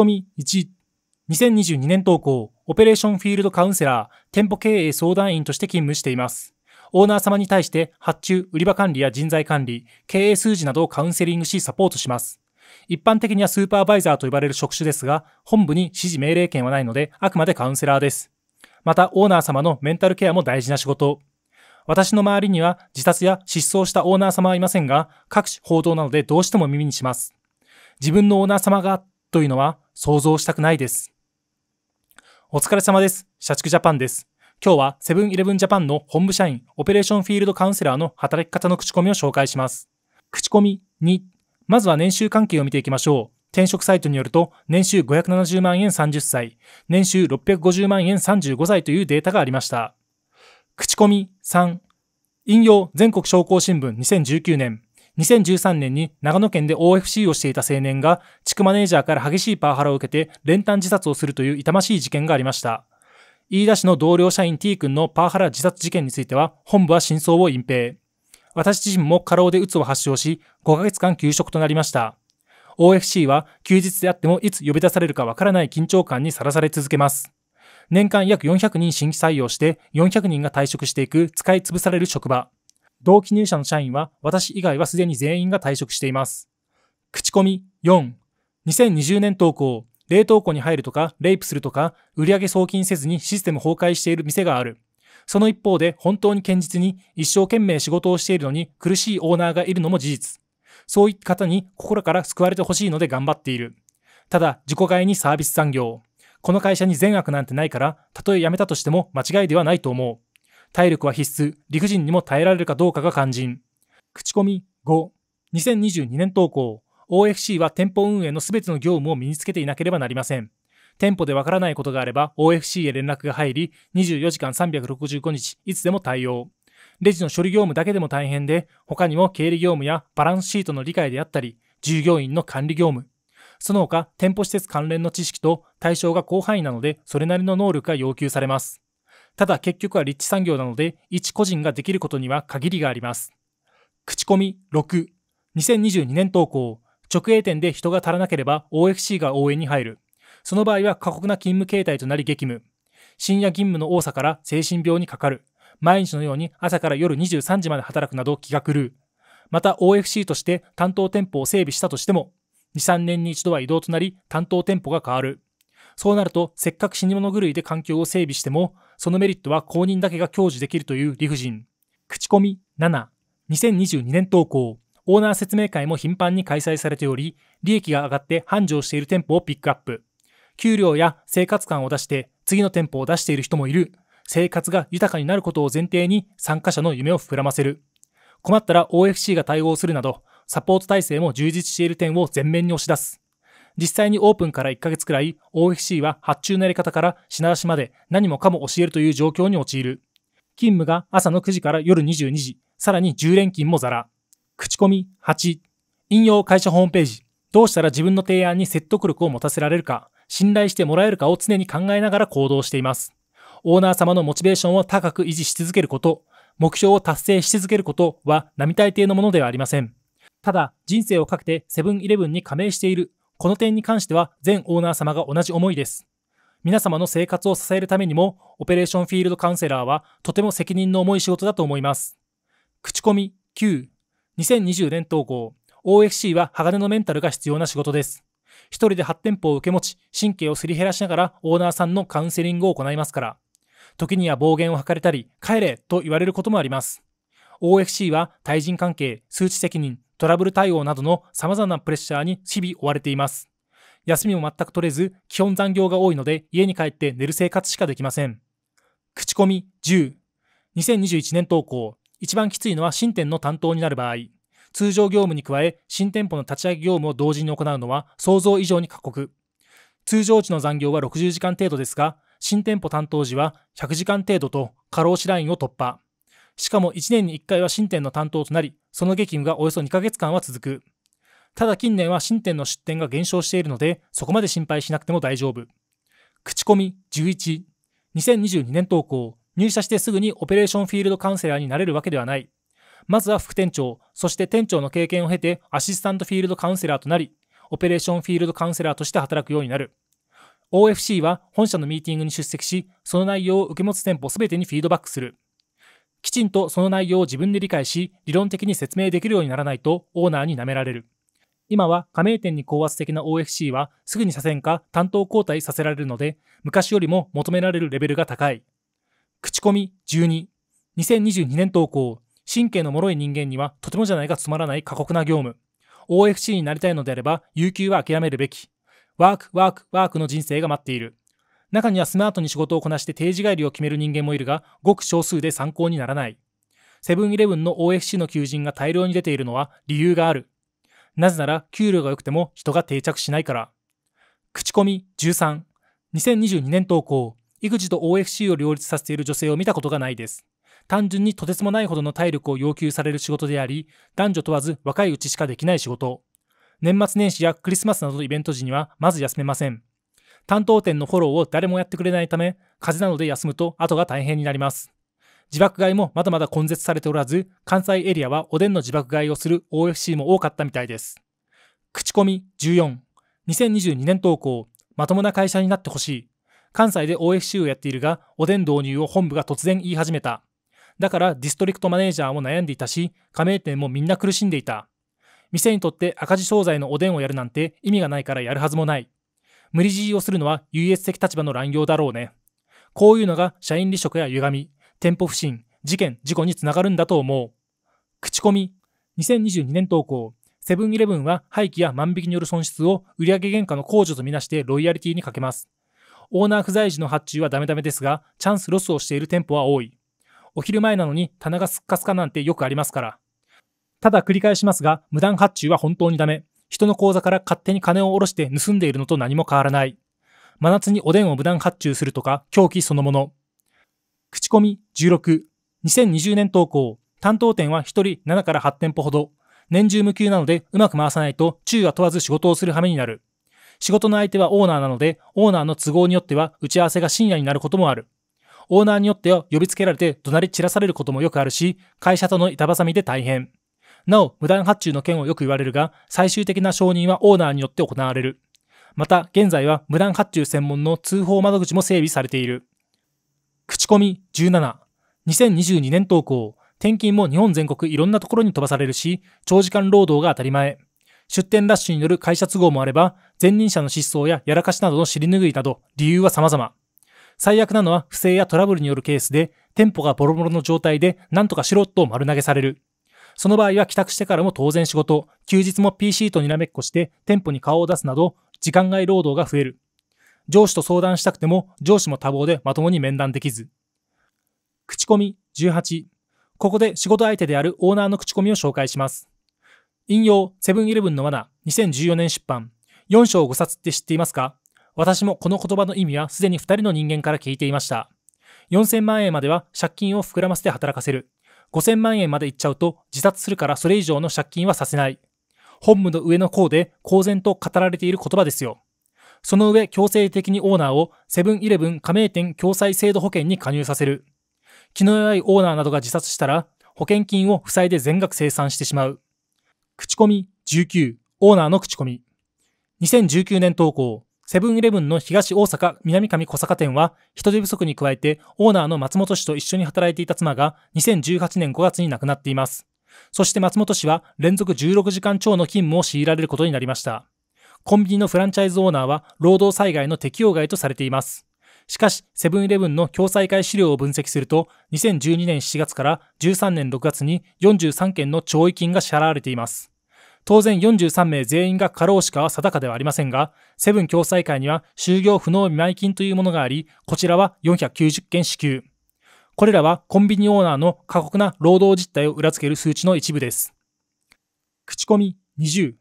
込み1、2022年投稿、オペレーションフィールドカウンセラー、店舗経営相談員として勤務しています。オーナー様に対して発注、売り場管理や人材管理、経営数字などをカウンセリングしサポートします。一般的にはスーパーバイザーと呼ばれる職種ですが、本部に指示命令権はないので、あくまでカウンセラーです。また、オーナー様のメンタルケアも大事な仕事。私の周りには自殺や失踪したオーナー様はいませんが、各種報道なのでどうしても耳にします。自分のオーナー様がというのは想像したくないです。お疲れ様です。社畜ジャパンです。今日はセブンイレブンジャパンの本部社員、オペレーションフィールドカウンセラーの働き方の口コミを紹介します。口コミ2。まずは年収関係を見ていきましょう。転職サイトによると、年収570万円30歳、年収650万円35歳というデータがありました。口コミ3。引用全国商工新聞2019年。2013年に長野県で OFC をしていた青年が、地区マネージャーから激しいパワハラを受けて連単自殺をするという痛ましい事件がありました。飯田市の同僚社員 T 君のパワハラ自殺事件については、本部は真相を隠蔽。私自身も過労で鬱を発症し、5ヶ月間休職となりました。OFC は休日であってもいつ呼び出されるかわからない緊張感にさらされ続けます。年間約400人新規採用して400人が退職していく使い潰される職場。同期入社の社員は私以外はすでに全員が退職しています。口コミ4、2020年投稿、冷凍庫に入るとか、レイプするとか、売上送金せずにシステム崩壊している店がある。その一方で本当に堅実に一生懸命仕事をしているのに苦しいオーナーがいるのも事実。そういった方に心から救われてほしいので頑張っている。ただ、自己買いにサービス産業。この会社に善悪なんてないから、たとえ辞めたとしても間違いではないと思う。体力は必須、理不尽にも耐えられるかどうかが肝心。口コミ5、2022年投稿、OFC は店舗運営の全ての業務を身につけていなければなりません。店舗でわからないことがあれば OFC へ連絡が入り、24時間365日、いつでも対応。レジの処理業務だけでも大変で、他にも経理業務やバランスシートの理解であったり、従業員の管理業務、その他店舗施設関連の知識と対象が広範囲なので、それなりの能力が要求されます。ただ結局は立地産業なので、一個人ができることには限りがあります。口コミ6、2022年投稿、直営店で人が足らなければ OFC が応援に入る。その場合は過酷な勤務形態となり激務。深夜勤務の多さから精神病にかかる。毎日のように朝から夜23時まで働くなど気が狂う。また OFC として担当店舗を整備したとしても、2、3年に一度は移動となり担当店舗が変わる。そうなると、せっかく死に物狂いで環境を整備しても、そのメリットは公認だけが享受できるという理不尽。口コミ7、2022年投稿。オーナー説明会も頻繁に開催されており、利益が上がって繁盛している店舗をピックアップ。給料や生活感を出して、次の店舗を出している人もいる。生活が豊かになることを前提に参加者の夢を膨らませる。困ったら OFC が対応するなど、サポート体制も充実している点を前面に押し出す。実際にオープンから1ヶ月くらい OFC は発注のやり方から品出しまで何もかも教えるという状況に陥る。勤務が朝の9時から夜22時、さらに10連勤もざら。口コミ8、引用会社ホームページ。どうしたら自分の提案に説得力を持たせられるか、信頼してもらえるかを常に考えながら行動しています。オーナー様のモチベーションを高く維持し続けること、目標を達成し続けることは並大抵のものではありません。ただ、人生をかけてセブンイレブンに加盟しているこの点に関しては全オーナー様が同じ思いです。皆様の生活を支えるためにも、オペレーションフィールドカウンセラーはとても責任の重い仕事だと思います。口コミ9、2020年投稿 OFC は鋼のメンタルが必要な仕事です。一人で8店舗を受け持ち、神経をすり減らしながらオーナーさんのカウンセリングを行いますから、時には暴言を吐かれたり、帰れと言われることもあります。OFC は対人関係、数値責任、トラブル対応などの様々なプレッシャーに日々追われています。休みも全く取れず、基本残業が多いので、家に帰って寝る生活しかできません。口コミ10。2021年投稿。一番きついのは新店の担当になる場合。通常業務に加え、新店舗の立ち上げ業務を同時に行うのは想像以上に過酷。通常時の残業は60時間程度ですが、新店舗担当時は100時間程度と過労死ラインを突破。しかも1年に1回は新店の担当となり、その激務がおよそ2ヶ月間は続く。ただ近年は新店の出店が減少しているので、そこまで心配しなくても大丈夫。口コミ11、2022年投稿、入社してすぐにオペレーションフィールドカウンセラーになれるわけではない。まずは副店長、そして店長の経験を経てアシスタントフィールドカウンセラーとなり、オペレーションフィールドカウンセラーとして働くようになる。OFC は本社のミーティングに出席し、その内容を受け持つ店舗すべてにフィードバックする。きちんとその内容を自分で理解し、理論的に説明できるようにならないとオーナーに舐められる。今は加盟店に高圧的な OFC はすぐに左遷か担当交代させられるので、昔よりも求められるレベルが高い。口コミ12。2022年投稿。神経の脆い人間にはとてもじゃないがつまらない過酷な業務。OFC になりたいのであれば、有給は諦めるべき。ワーク、ワーク、ワークの人生が待っている。中にはスマートに仕事をこなして定時帰りを決める人間もいるが、ごく少数で参考にならない。セブンイレブンの OFC の求人が大量に出ているのは理由がある。なぜなら給料が良くても人が定着しないから。口コミ13。2022年投稿。育児と OFC を両立させている女性を見たことがないです。単純にとてつもないほどの体力を要求される仕事であり、男女問わず若いうちしかできない仕事。年末年始やクリスマスなどのイベント時にはまず休めません。担当店のフォローを誰もやってくれないため、風邪などで休むと後が大変になります。自爆買いもまだまだ根絶されておらず、関西エリアはおでんの自爆買いをする OFC も多かったみたいです。口コミ14、2022年投稿、まともな会社になってほしい。関西で OFC をやっているが、おでん導入を本部が突然言い始めた。だからディストリクトマネージャーも悩んでいたし、加盟店もみんな苦しんでいた。店にとって赤字商材のおでんをやるなんて意味がないからやるはずもない。無理強いをするのは優越的立場の乱用だろうね。こういうのが社員離職や歪み、店舗不振、事件、事故につながるんだと思う。口コミ。2022年投稿。セブンイレブンは廃棄や万引きによる損失を売上原価の控除とみなしてロイヤリティにかけます。オーナー不在時の発注はダメダメですが、チャンスロスをしている店舗は多い。お昼前なのに棚がすっかすかなんてよくありますから。ただ繰り返しますが、無断発注は本当にダメ。人の口座から勝手に金を下ろして盗んでいるのと何も変わらない。真夏におでんを無断発注するとか、狂気そのもの。口コミ16、2020年投稿、担当店は1人7から8店舗ほど。年中無休なのでうまく回さないと昼夜問わず仕事をする羽目になる。仕事の相手はオーナーなので、オーナーの都合によっては打ち合わせが深夜になることもある。オーナーによっては呼びつけられて怒鳴り散らされることもよくあるし、会社との板挟みで大変。なお、無断発注の件をよく言われるが、最終的な承認はオーナーによって行われる。また、現在は無断発注専門の通報窓口も整備されている。口コミ17。2022年投稿。転勤も日本全国いろんなところに飛ばされるし、長時間労働が当たり前。出店ラッシュによる会社都合もあれば、前任者の失踪ややらかしなどの尻拭いなど、理由は様々。最悪なのは不正やトラブルによるケースで、店舗がボロボロの状態で、なんとかしろと丸投げされる。その場合は帰宅してからも当然仕事、休日も PC とにらめっこして店舗に顔を出すなど、時間外労働が増える。上司と相談したくても、上司も多忙でまともに面談できず。口コミ18。ここで仕事相手であるオーナーの口コミを紹介します。引用、セブンイレブンの罠、2014年出版。4章5冊って知っていますか私もこの言葉の意味はすでに2人の人間から聞いていました。4000万円までは借金を膨らませて働かせる。5000万円までいっちゃうと自殺するからそれ以上の借金はさせない。本部の上の方で公然と語られている言葉ですよ。その上、強制的にオーナーをセブンイレブン加盟店共済制度保険に加入させる。気の弱いオーナーなどが自殺したら、保険金を負債で全額清算してしまう。口コミ19、オーナーの口コミ。2019年投稿、セブンイレブンの東大阪南上小坂店は人手不足に加えてオーナーの松本氏と一緒に働いていた妻が2018年5月に亡くなっています。そして松本氏は連続16時間超の勤務を強いられることになりました。コンビニのフランチャイズオーナーは労働災害の適用外とされています。しかし、セブンイレブンの共済会資料を分析すると、2012年7月から13年6月に43件の懲役金が支払われています。当然43名全員が過労死かは定かではありませんが、セブン共済会には就業不能見舞金というものがあり、こちらは490件支給。これらはコンビニオーナーの過酷な労働実態を裏付ける数値の一部です。口コミ20。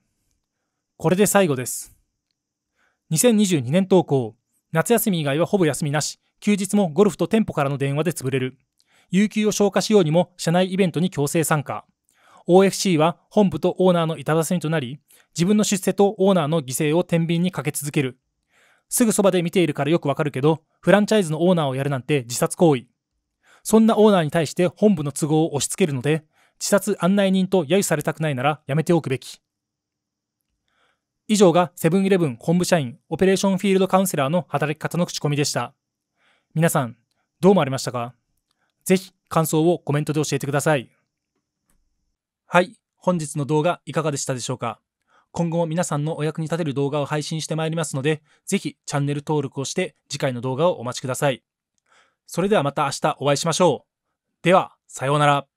これで最後です。2022年投稿。夏休み以外はほぼ休みなし。休日もゴルフと店舗からの電話で潰れる。有給を消化しようにも社内イベントに強制参加。OFC は本部とオーナーの板挟みとなり、自分の出世とオーナーの犠牲を天秤にかけ続ける。すぐそばで見ているからよくわかるけど、フランチャイズのオーナーをやるなんて自殺行為。そんなオーナーに対して本部の都合を押し付けるので、自殺案内人と揶揄されたくないならやめておくべき。以上がセブンイレブン本部社員オペレーションフィールドカウンセラーの働き方の口コミでした。皆さん、どう思われましたかぜひ感想をコメントで教えてください。はい、本日の動画いかがでしたでしょうか今後も皆さんのお役に立てる動画を配信してまいりますので、ぜひチャンネル登録をして次回の動画をお待ちください。それではまた明日お会いしましょう。では、さようなら。